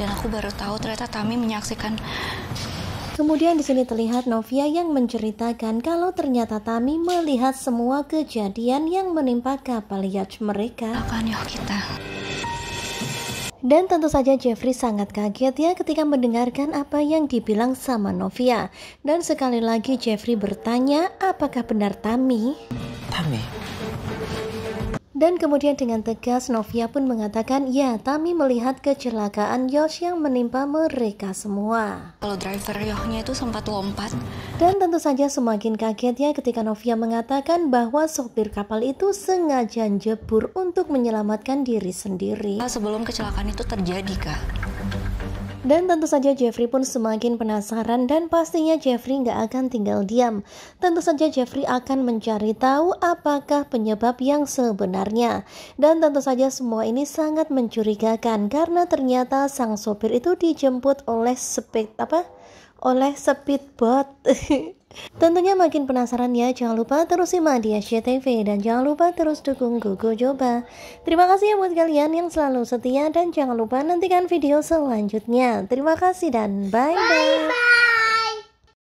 dan aku baru tahu ternyata Tami menyaksikan Kemudian di sini terlihat Novia yang menceritakan kalau ternyata Tami melihat semua kejadian yang menimpa kapal yacht mereka. Akan yuk kita? Dan tentu saja Jeffrey sangat kaget ya ketika mendengarkan apa yang dibilang sama Novia. Dan sekali lagi Jeffrey bertanya apakah benar Tami? Tami? Dan kemudian dengan tegas Novia pun mengatakan, ya Tami melihat kecelakaan Yosh yang menimpa mereka semua. Kalau driver Yohnya itu sempat lompat. Dan tentu saja semakin kaget ya ketika Novia mengatakan bahwa sopir kapal itu sengaja jebur untuk menyelamatkan diri sendiri. Sebelum kecelakaan itu terjadi kak, dan tentu saja Jeffrey pun semakin penasaran dan pastinya Jeffrey nggak akan tinggal diam. Tentu saja Jeffrey akan mencari tahu apakah penyebab yang sebenarnya. Dan tentu saja semua ini sangat mencurigakan karena ternyata sang sopir itu dijemput oleh speed apa? oleh speedboat Tentunya makin penasaran ya, jangan lupa terus simak di SCTV dan jangan lupa terus dukung Gogo Joba. Terima kasih ya buat kalian yang selalu setia dan jangan lupa nantikan video selanjutnya. Terima kasih dan bye-bye.